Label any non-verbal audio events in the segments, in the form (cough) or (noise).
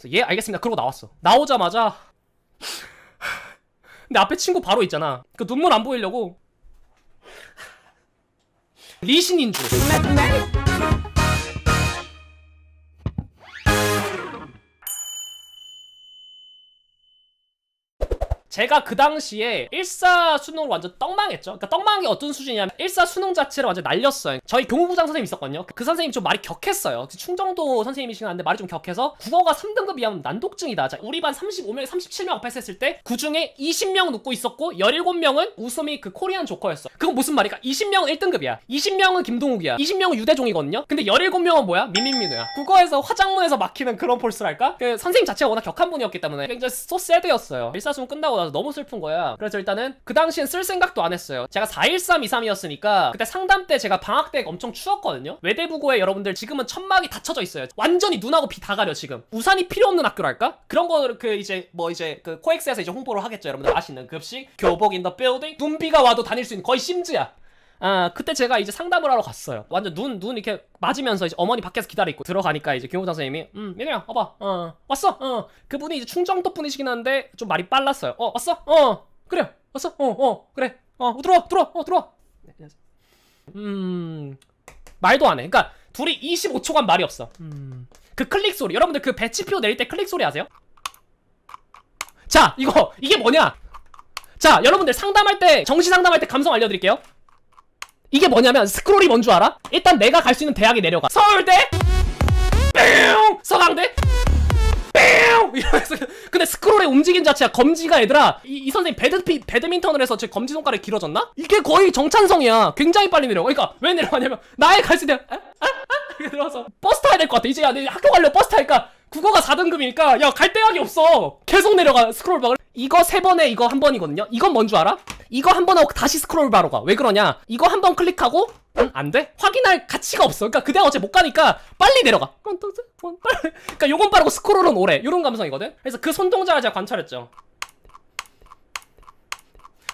그래서 예 알겠습니다 그러고 나왔어 나오자마자 (laughs) 근데 앞에 친구 바로 있잖아 그 눈물 안 보이려고 리신인 줄 네, 네. 제가 그 당시에 1사 수능을 완전 떡망했죠. 그러니까 떡망이 어떤 수준이냐면 1사 수능 자체를 완전 날렸어요. 저희 교무부장 선생님 있었거든요. 그 선생님 좀 말이 격했어요. 충정도 선생님이시긴 한데 말이 좀 격해서 국어가 3등급 이하면 난독증이다. 자, 우리 반 35명, 37명 앞에서 했을 때 그 중에 20명 눕고 있었고 17명은 웃음이 그 코리안 조커였어. 그건 무슨 말이야? 20명은 1등급이야. 20명은 김동욱이야. 20명은 유대종이거든요. 근데 17명은 뭐야? 민민민우야. 국어에서 화장문에서 막히는 그런 폴스랄까? 그 선생님 자체가 워낙 격한 분이었기 때문에 굉장히 소세드였어요. 1사 수능 끝나고 나서 너무 슬픈 거야 그래서 일단은 그 당시엔 쓸 생각도 안 했어요 제가 41323이었으니까 그때 상담 때 제가 방학 때 엄청 추웠거든요 외대부고에 여러분들 지금은 천막이 다 쳐져 있어요 완전히 눈하고 비 다 가려 지금 우산이 필요 없는 학교랄까? 그런 거를 그 이제 뭐 이제 그 코엑스에서 이제 홍보를 하겠죠 여러분들 아시는 급식 그 교복 인더 빌딩 눈비가 와도 다닐 수 있는 거의 심즈야 아, 그때 제가 이제 상담을 하러 갔어요. 완전 눈, 눈 이렇게 맞으면서 이제 어머니 밖에서 기다리고 들어가니까 이제 교무장 선생님이, 음, 민우야, 와봐, 어, 왔어, 어. 그분이 이제 충청도 분이시긴 한데 좀 말이 빨랐어요. 어, 왔어? 어, 그래, 왔어? 어, 어, 그래. 어, 들어와, 들어와, 어, 들어와. 네, 음, 말도 안 해. 그러니까 둘이 25초간 말이 없어. 음, 그 클릭 소리. 여러분들 그 배치표 내릴 때 클릭 소리 아세요? 자, 이거, 이게 뭐냐? 자, 여러분들 상담할 때, 정시 상담할 때 감성 알려드릴게요. 이게 뭐냐면 스크롤이 뭔 줄 알아? 일단 내가 갈 수 있는 대학에 내려가 서울대 뺑 서강대 근데 스크롤의 움직임 자체가 검지가 얘들아 이, 이 선생님 배드, 배드민턴을 해서 제 검지 손가락이 길어졌나? 이게 거의 정찬성이야 굉장히 빨리 내려 그러니까 왜 내려가냐면 나의 갈수 있는 이렇게 들어서 버스 타야 될 것 같아 이제 야, 학교 가려 버스 타니까 국어가 4등급이니까 야갈 데약이 없어 계속 내려가 스크롤바를 이거 세 번에 이거 한 번이거든요 이건 뭔 줄 알아? 이거 한 번 하고 다시 스크롤바로 가왜 그러냐 이거 한 번 클릭하고 음, 안 돼? 확인할 가치가 없어 그러니까 그대가 어제 못 가니까 빨리 내려가 그러니까 요건 빠르고 스크롤은 오래 요런 감성이거든 그래서 그 손동작을 제가 관찰했죠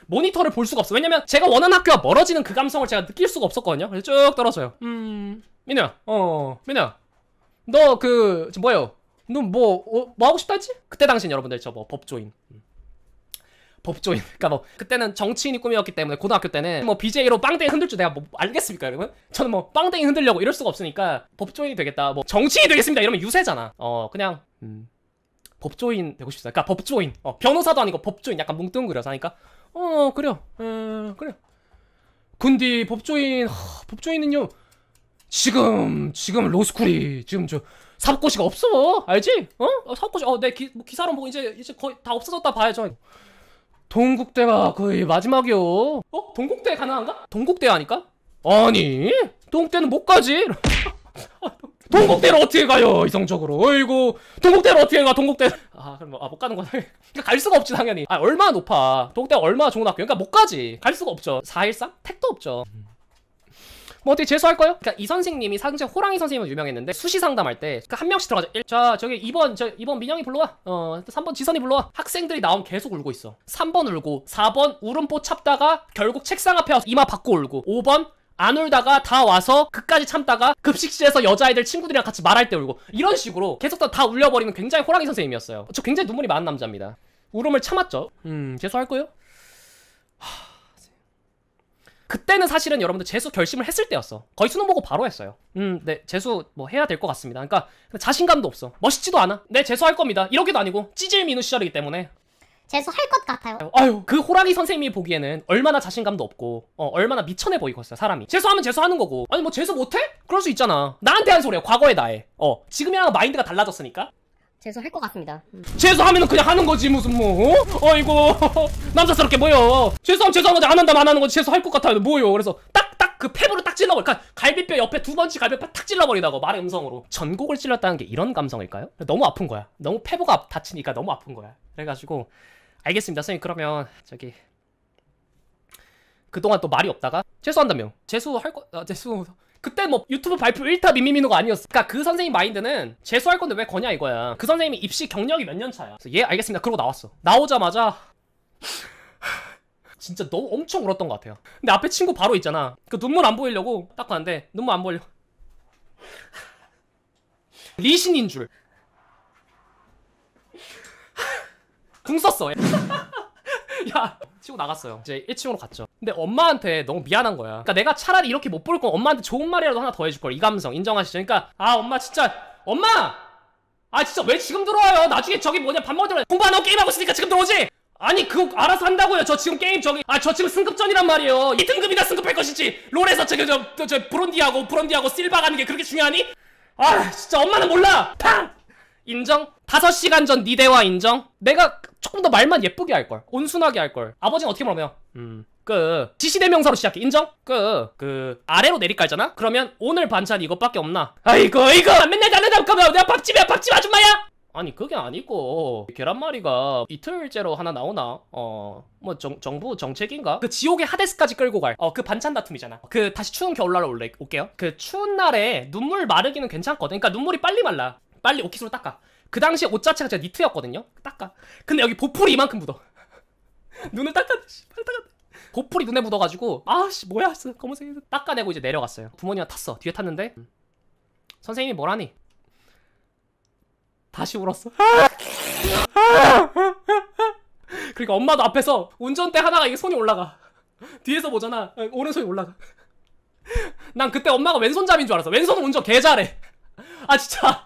모니터를 볼 수가 없어 왜냐면 제가 원하는 학교와 멀어지는 그 감성을 제가 느낄 수가 없었거든요 그래서 쭉 떨어져요 음... 민우야 어... 민우야 너그 뭐예요 넌뭐 어, 뭐 하고 싶다지? 그때 당신 여러분들 저 뭐 법조인 법조인 (laughs) 그러니까 뭐 그때는 정치인이 꿈이었기 때문에 고등학교 때는 뭐 BJ로 빵땡이 흔들 줄 내가 뭐 알겠습니까 여러분? 저는 뭐 빵땡이 흔들려고 이럴 수가 없으니까 법조인이 되겠다 뭐 정치인이 되겠습니다 이러면 유세잖아 어 그냥 음. 법조인 되고 싶다 그러니까 법조인 어, 변호사도 아니고 법조인 약간 뭉뚱그려서 하니까 어 그래 음 어, 그래 근데 법조인 하, 법조인은요 지금 지금 로스쿨이 지금 저 사법고시가 없어 알지? 어? 사법고시 어, 어내 네, 뭐 기사로 보고 이제 이제 거의 다 없어졌다 봐야죠 동국대가 거의 마지막이요 어? 동국대 가능한가? 동국대 아닐까? 아니 동국대는 못 가지 (laughs) 동국대를 어떻게 가요 이성적으로 어이구 동국대를 어떻게 가 동국대 아 그럼 뭐, 아못 가는 거네 그러니까 갈 수가 없지 당연히 아 얼마나 높아 동국대 얼마나 좋은 학교 그러니까 못 가지 갈 수가 없죠 413? 택도 없죠 뭐 어떻게 재수할까요? 그니까이 선생님이 상제 호랑이 선생님은 유명했는데 수시 상담할 때한 그러니까 명씩 들어가죠. 1, 자 저기 2번 저 2번 민영이 불러와. 어 3번 지선이 불러와. 학생들이 나온 계속 울고 있어. 3번 울고 4번 울음보 참다가 결국 책상 앞에 와서 이마 받고 울고 5번 안 울다가 다 와서 그까지 참다가 급식실에서 여자아들 친구들이랑 같이 말할 때 울고 이런 식으로 계속 다 울려버리는 굉장히 호랑이 선생님이었어요 저 굉장히 눈물이 많은 남자입니다 울음을 참았죠 음 재수할 거예요? 그때는 사실은 여러분들 재수 결심을 했을 때였어. 거의 수능 보고 바로 했어요. 음, 네, 재수 뭐 해야 될 것 같습니다. 그러니까 자신감도 없어. 멋있지도 않아. 네, 재수할 겁니다. 이러기도 아니고 찌질 민우 시절이기 때문에. 재수할 것 같아요. 아유, 그 호랑이 선생님이 보기에는 얼마나 자신감도 없고, 어, 얼마나 미천해 보이겠어요, 사람이. 재수하면 재수하는 거고. 아니, 뭐 재수 못해? 그럴 수 있잖아. 나한테 한 소리야, 과거의 나에. 어, 지금이랑 마인드가 달라졌으니까. 재수할 것 같습니다. 재수하면 그냥 하는 거지 무슨 뭐 어? 어이고 (laughs) 남자스럽게 뭐요 재수하면 재수하는 거안 한다면 안 하는 거지 재수할 것 같아요 뭐요 그래서 딱딱 그 팩으로 딱 찔러버려 그러니까 갈비뼈 옆에 두 번째 갈비뼈 탁 찔러버리다고 말의 음성으로 전곡을 찔렀다는 게 이런 감성일까요? 너무 아픈 거야 너무 페보가 다치니까 너무 아픈 거야 그래가지고 알겠습니다 선생님 그러면 저기 그동안 또 말이 없다가 재수한다며 재수할 거 아, 재수 그때 뭐 유튜브 발표 1타 미미미노가 아니었어 그니까 그 선생님 마인드는 재수할 건데 왜 거냐 이거야 그 선생님이 입시 경력이 몇 년 차야 그래서 예 알겠습니다 그러고 나왔어 나오자마자 (laughs) 진짜 너무 엄청 울었던 것 같아요 근데 앞에 친구 바로 있잖아 그 눈물 안 보이려고 딱봤는데 눈물 안 보이려 (laughs) 리신인 줄 궁 (laughs) 썼어 야 치고 나갔어요 이제 1층으로 갔죠 근데 엄마한테 너무 미안한 거야 그러니까 내가 차라리 이렇게 못 볼 건 엄마한테 좋은 말이라도 하나 더 해줄 걸 이 감성 인정하시죠? 그러니까 아 엄마 진짜 엄마! 아 진짜 왜 지금 들어와요 나중에 저기 뭐냐 밥 먹으러 공부 안 하고 게임하고 있으니까 지금 들어오지? 아니 그거 알아서 한다고요 저 지금 게임 저기 아 저 지금 승급전이란 말이에요 2 등급이나 승급할 것이지 롤에서 저기 저, 저, 저 브론디하고 브론디하고 실바 가는 게 그렇게 중요하니? 아 진짜 엄마는 몰라 팡! 인정? 5시간 전 니대화 인정? 내가 조금 더 말만 예쁘게 할걸 온순하게 할걸 아버지는 어떻게 말하며 음그 지시대명사로 시작해 인정? 그, 그 아래로 내리깔잖아? 그러면 오늘 반찬이 것밖에 없나? 아이고 이거 맨날 다른 잠깐 내가 밥집이야 밥집 아줌마야? 아니 그게 아니고 계란말이가 이틀째로 하나 나오나? 어... 뭐 정, 부 정책인가? 그 지옥의 하데스까지 끌고 갈어 그 반찬 다툼이잖아 그 다시 추운 겨울날로 올래, 올게요 그 추운 날에 눈물 마르기는 괜찮거든 그니까 눈물이 빨리 말라 빨리 옷깃으로 닦아 그 당시에 옷 자체가 제가 니트였거든요 닦아 근데 여기 보풀이 이만큼 묻어 (laughs) 눈을 닦아 빨리 닦아 보풀이 눈에 묻어가지고 아씨 뭐야 검은색이 닦아내고 이제 내려갔어요 부모님은 탔어 뒤에 탔는데 선생님이 뭐라니 다시 울었어 그러니까 엄마도 앞에서 운전대 하나가 이게 손이 올라가 뒤에서 보잖아 오른손이 올라가 난 그때 엄마가 왼손잡인줄 알았어 왼손 운전 개 잘해 아 진짜